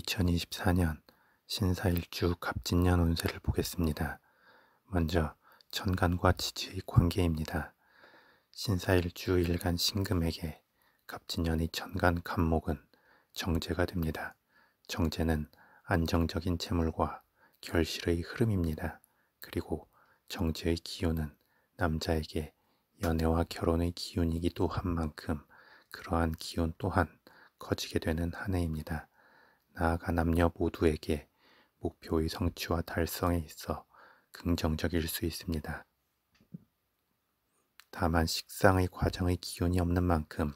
2024년 신사일주 갑진년 운세를 보겠습니다. 먼저 천간과 지지의 관계입니다. 신사일주 일간 신금에게 갑진년이 천간 갑목은 정제가 됩니다. 정제는 안정적인 재물과 결실의 흐름입니다. 그리고 정제의 기운은 남자에게 연애와 결혼의 기운이기도 한 만큼 그러한 기운 또한 커지게 되는 한 해입니다. 나아가 남녀 모두에게 목표의 성취와 달성에 있어 긍정적일 수 있습니다. 다만 식상의 과정의 기운이 없는 만큼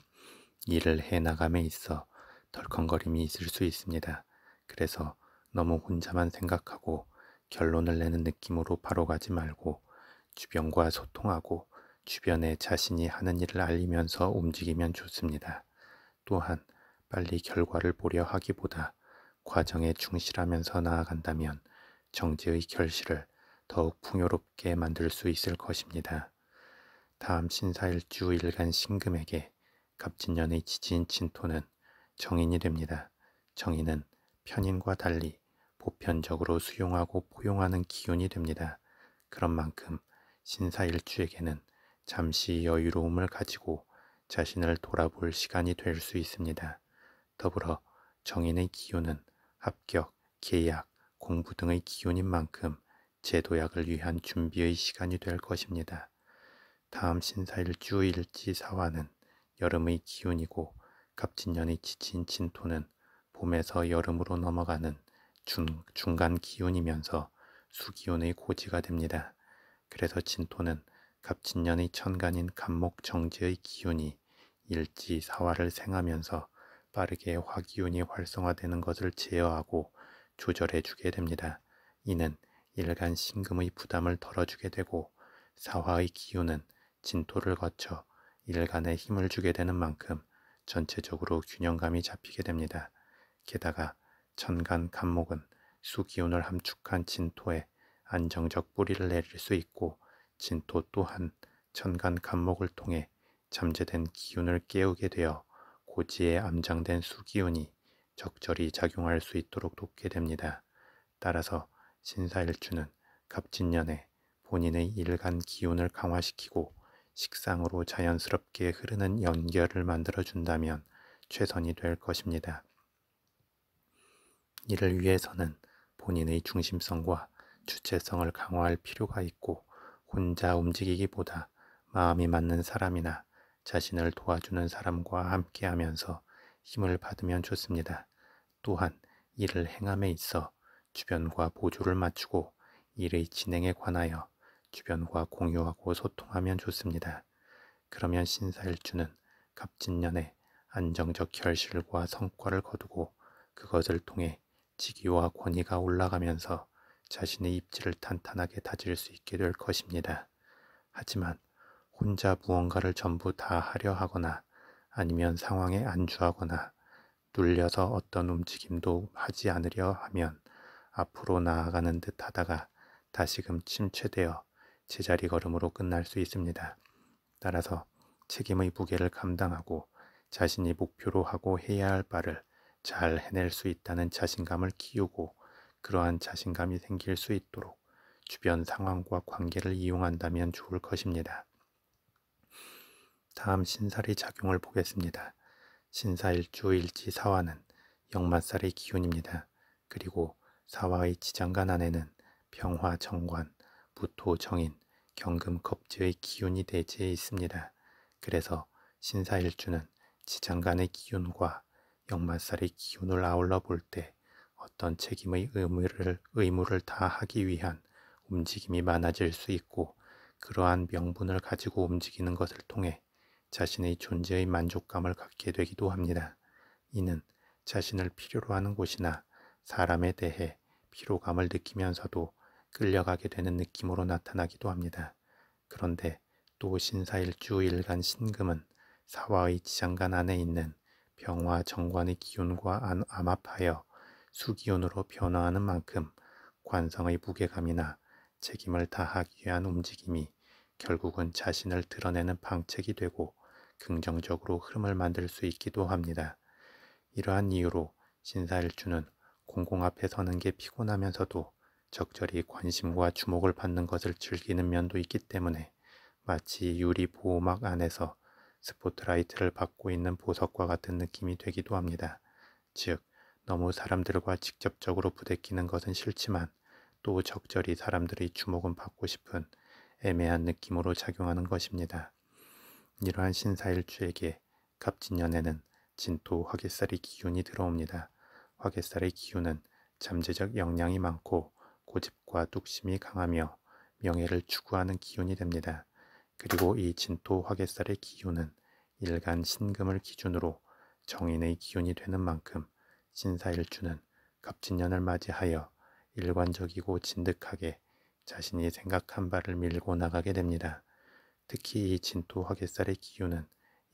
일을 해나감에 있어 덜컹거림이 있을 수 있습니다. 그래서 너무 혼자만 생각하고 결론을 내는 느낌으로 바로 가지 말고 주변과 소통하고 주변에 자신이 하는 일을 알리면서 움직이면 좋습니다. 또한 빨리 결과를 보려 하기보다 과정에 충실하면서 나아간다면 정지의 결실을 더욱 풍요롭게 만들 수 있을 것입니다. 다음 신사일주 일간 신금에게 갑진년의 지진 진토는 정인이 됩니다. 정인은 편인과 달리 보편적으로 수용하고 포용하는 기운이 됩니다. 그런 만큼 신사일주에게는 잠시 여유로움을 가지고 자신을 돌아볼 시간이 될 수 있습니다. 더불어 정인의 기운은 합격, 계약, 공부 등의 기운인 만큼 제도약을 위한 준비의 시간이 될 것입니다. 다음 신사일주 일지사화는 여름의 기운이고 갑진년의 지친 진토는 봄에서 여름으로 넘어가는 중, 중간 기운이면서 수기운의 고지가 됩니다. 그래서 진토는 갑진년의 천간인 간목 정지의 기운이 일지사화를 생하면서 빠르게 화기운이 활성화되는 것을 제어하고 조절해 주게 됩니다. 이는 일간 신금의 부담을 덜어주게 되고 사화의 기운은 진토를 거쳐 일간에 힘을 주게 되는 만큼 전체적으로 균형감이 잡히게 됩니다. 게다가 천간 간목은 수기운을 함축한 진토에 안정적 뿌리를 내릴 수 있고 진토 또한 천간 간목을 통해 잠재된 기운을 깨우게 되어 고지에 암장된 수기운이 적절히 작용할 수 있도록 돕게 됩니다. 따라서 신사일주는 갑진년에 본인의 일간 기운을 강화시키고 식상으로 자연스럽게 흐르는 연결을 만들어준다면 최선이 될 것입니다. 이를 위해서는 본인의 중심성과 주체성을 강화할 필요가 있고 혼자 움직이기보다 마음이 맞는 사람이나 자신을 도와주는 사람과 함께 하면서 힘을 받으면 좋습니다. 또한 일을 행함에 있어 주변과 보조를 맞추고 일의 진행에 관하여 주변과 공유하고 소통하면 좋습니다. 그러면 신사일주는 갑진년에 안정적 결실과 성과를 거두고 그것을 통해 직위와 권위가 올라가면서 자신의 입지를 탄탄하게 다질 수 있게 될 것입니다. 하지만 혼자 무언가를 전부 다 하려 하거나 아니면 상황에 안주하거나 눌려서 어떤 움직임도 하지 않으려 하면 앞으로 나아가는 듯 하다가 다시금 침체되어 제자리 걸음으로 끝날 수 있습니다. 따라서 책임의 무게를 감당하고 자신이 목표로 하고 해야 할 바를 잘 해낼 수 있다는 자신감을 키우고 그러한 자신감이 생길 수 있도록 주변 상황과 관계를 이용한다면 좋을 것입니다. 다음 신살이 작용을 보겠습니다. 신사 일주 일지 사화는 역마살의 기운입니다. 그리고 사화의 지장간 안에는 병화 정관, 무토 정인, 경금 겁지의 기운이 대재해 있습니다. 그래서 신사 일주는 지장간의 기운과 역마살의 기운을 아울러 볼 때 어떤 책임의 의무를, 의무를 다하기 위한 움직임이 많아질 수 있고 그러한 명분을 가지고 움직이는 것을 통해 자신의 존재의 만족감을 갖게 되기도 합니다. 이는 자신을 필요로 하는 곳이나 사람에 대해 피로감을 느끼면서도 끌려가게 되는 느낌으로 나타나기도 합니다. 그런데 또 신사일주일간 신금은 사화의 지장간 안에 있는 병화 정관의 기운과 안, 암합하여 수기운으로 변화하는 만큼 관성의 무게감이나 책임을 다하기 위한 움직임이 결국은 자신을 드러내는 방책이 되고 긍정적으로 흐름을 만들 수 있기도 합니다. 이러한 이유로 신사일주는 공공 앞에 서는 게 피곤하면서도 적절히 관심과 주목을 받는 것을 즐기는 면도 있기 때문에 마치 유리 보호막 안에서 스포트라이트를 받고 있는 보석과 같은 느낌이 되기도 합니다. 즉, 너무 사람들과 직접적으로 부대끼는 것은 싫지만 또 적절히 사람들의 주목은 받고 싶은 애매한 느낌으로 작용하는 것입니다. 이러한 신사일주에게 갑진년에는 진토 화개살의 기운이 들어옵니다. 화개살의 기운은 잠재적 역량이 많고 고집과 뚝심이 강하며 명예를 추구하는 기운이 됩니다. 그리고 이 진토 화개살의 기운은 일간 신금을 기준으로 정인의 기운이 되는 만큼 신사일주는 갑진년을 맞이하여 일관적이고 진득하게 자신이 생각한 바를 밀고 나가게 됩니다. 특히 이 진토 화계살의 기운은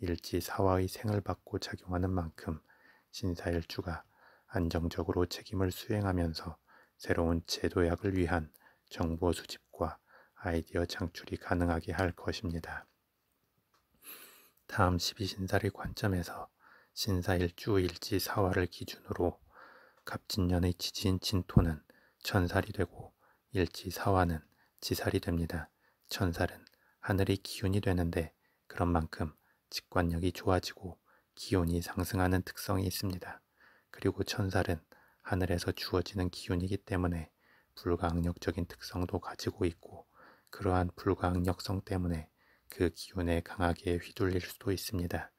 일지 사화의 생을 받고 작용하는 만큼 신사일주가 안정적으로 책임을 수행하면서 새로운 제도약을 위한 정보 수집과 아이디어 창출이 가능하게 할 것입니다. 다음 12신사의 관점에서 신사일주 일지 사화를 기준으로 갑진년의 지진 진토는 천살이 되고 일지 사화는 지살이 됩니다. 천살은 하늘이 기운이 되는데 그런 만큼 직관력이 좋아지고 기운이 상승하는 특성이 있습니다. 그리고 천살은 하늘에서 주어지는 기운이기 때문에 불가항력적인 특성도 가지고 있고 그러한 불가항력성 때문에 그 기운에 강하게 휘둘릴 수도 있습니다.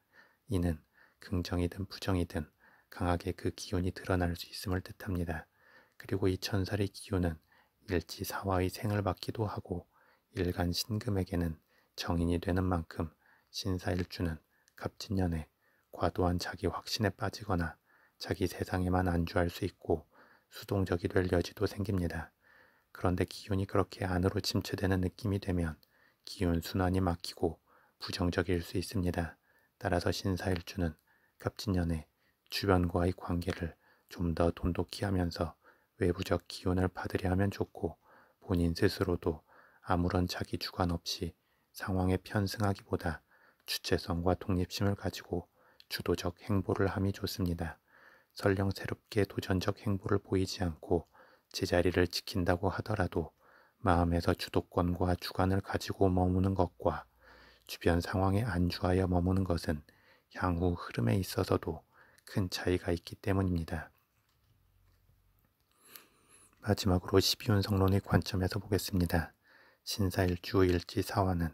이는 긍정이든 부정이든 강하게 그 기운이 드러날 수 있음을 뜻합니다. 그리고 이 천살의 기운은 일지사와의 생을 받기도 하고 일간 신금에게는 정인이 되는 만큼 신사일주는 갑진년에 과도한 자기 확신에 빠지거나 자기 세상에만 안주할 수 있고 수동적이 될 여지도 생깁니다. 그런데 기운이 그렇게 안으로 침체되는 느낌이 되면 기운 순환이 막히고 부정적일 수 있습니다. 따라서 신사일주는 갑진년에 주변과의 관계를 좀 더 돈독히 하면서 외부적 기운을 받으려 하면 좋고 본인 스스로도 아무런 자기 주관 없이 상황에 편승하기보다 주체성과 독립심을 가지고 주도적 행보를 함이 좋습니다. 설령 새롭게 도전적 행보를 보이지 않고 제자리를 지킨다고 하더라도 마음에서 주도권과 주관을 가지고 머무는 것과 주변 상황에 안주하여 머무는 것은 향후 흐름에 있어서도 큰 차이가 있기 때문입니다. 마지막으로 12운성론의 관점에서 보겠습니다. 신사일주일지 사화는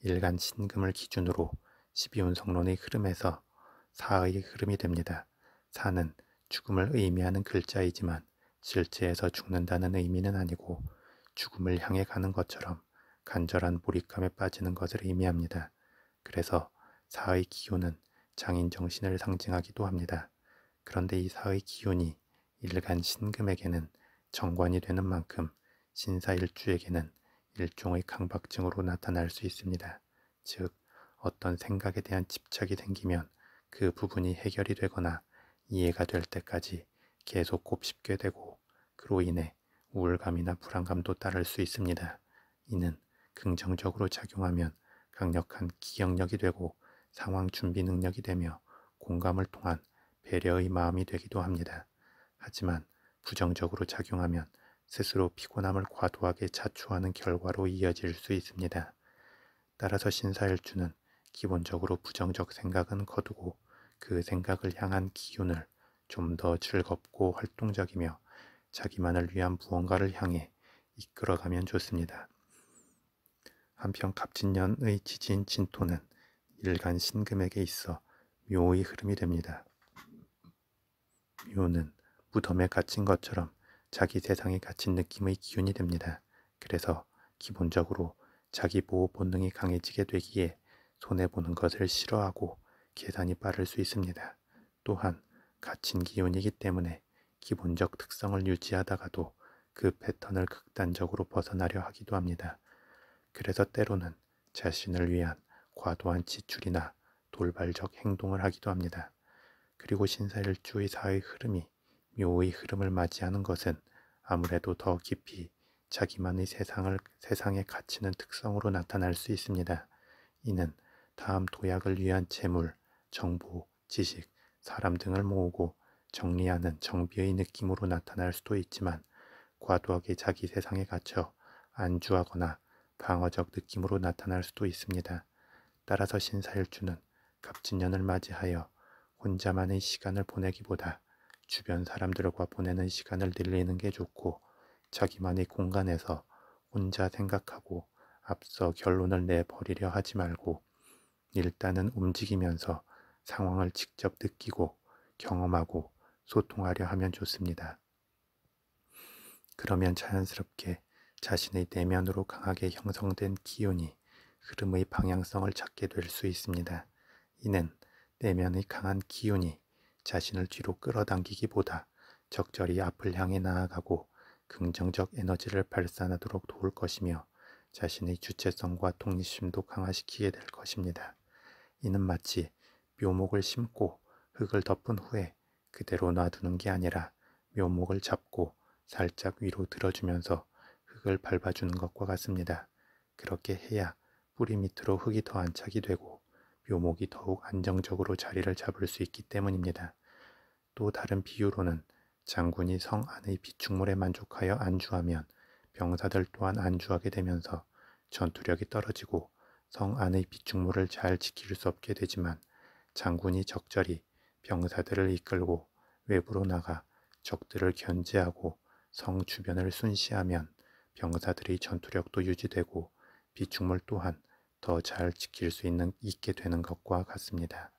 일간 신금을 기준으로 12운 성론의 흐름에서 사의 흐름이 됩니다. 사는 죽음을 의미하는 글자이지만 실체에서 죽는다는 의미는 아니고 죽음을 향해 가는 것처럼 간절한 몰입감에 빠지는 것을 의미합니다. 그래서 사의 기운은 장인 정신을 상징하기도 합니다. 그런데 이 사의 기운이 일간 신금에게는 정관이 되는 만큼 신사일주에게는 일종의 강박증으로 나타날 수 있습니다. 즉, 어떤 생각에 대한 집착이 생기면 그 부분이 해결이 되거나 이해가 될 때까지 계속 곱씹게 되고 그로 인해 우울감이나 불안감도 따를 수 있습니다. 이는 긍정적으로 작용하면 강력한 기억력이 되고 상황 준비 능력이 되며 공감을 통한 배려의 마음이 되기도 합니다. 하지만 부정적으로 작용하면 스스로 피곤함을 과도하게 자초하는 결과로 이어질 수 있습니다. 따라서 신사일주는 기본적으로 부정적 생각은 거두고 그 생각을 향한 기운을 좀 더 즐겁고 활동적이며 자기만을 위한 무언가를 향해 이끌어가면 좋습니다. 한편 갑진년의 지진 진토는 일간 신금에게 있어 묘의 흐름이 됩니다. 묘는 무덤에 갇힌 것처럼 자기 세상에 갇힌 느낌의 기운이 됩니다. 그래서 기본적으로 자기 보호 본능이 강해지게 되기에 손해보는 것을 싫어하고 계산이 빠를 수 있습니다. 또한 갇힌 기운이기 때문에 기본적 특성을 유지하다가도 그 패턴을 극단적으로 벗어나려 하기도 합니다. 그래서 때로는 자신을 위한 과도한 지출이나 돌발적 행동을 하기도 합니다. 그리고 신사일주의 사의 흐름이 묘의 흐름을 맞이하는 것은 아무래도 더 깊이 자기만의 세상을 세상에 갇히는 특성으로 나타날 수 있습니다. 이는 다음 도약을 위한 재물, 정보, 지식, 사람 등을 모으고 정리하는 정비의 느낌으로 나타날 수도 있지만 과도하게 자기 세상에 갇혀 안주하거나 방어적 느낌으로 나타날 수도 있습니다. 따라서 신사일주는 갑진년을 맞이하여 혼자만의 시간을 보내기보다 주변 사람들과 보내는 시간을 늘리는 게 좋고 자기만의 공간에서 혼자 생각하고 앞서 결론을 내버리려 하지 말고 일단은 움직이면서 상황을 직접 느끼고 경험하고 소통하려 하면 좋습니다. 그러면 자연스럽게 자신의 내면으로 강하게 형성된 기운이 흐름의 방향성을 찾게 될 수 있습니다. 이는 내면의 강한 기운이 자신을 뒤로 끌어당기기보다 적절히 앞을 향해 나아가고 긍정적 에너지를 발산하도록 도울 것이며 자신의 주체성과 독립심도 강화시키게 될 것입니다. 이는 마치 묘목을 심고 흙을 덮은 후에 그대로 놔두는 게 아니라 묘목을 잡고 살짝 위로 들어주면서 흙을 밟아주는 것과 같습니다. 그렇게 해야 뿌리 밑으로 흙이 더 안착이 되고 요목이 더욱 안정적으로 자리를 잡을 수 있기 때문입니다. 또 다른 비유로는 장군이 성 안의 비축물에 만족하여 안주하면 병사들 또한 안주하게 되면서 전투력이 떨어지고 성 안의 비축물을 잘 지킬 수 없게 되지만 장군이 적절히 병사들을 이끌고 외부로 나가 적들을 견제하고 성 주변을 순시하면 병사들의 전투력도 유지되고 비축물 또한 더잘 지킬 수 있는, 있게 되는 것과 같습니다.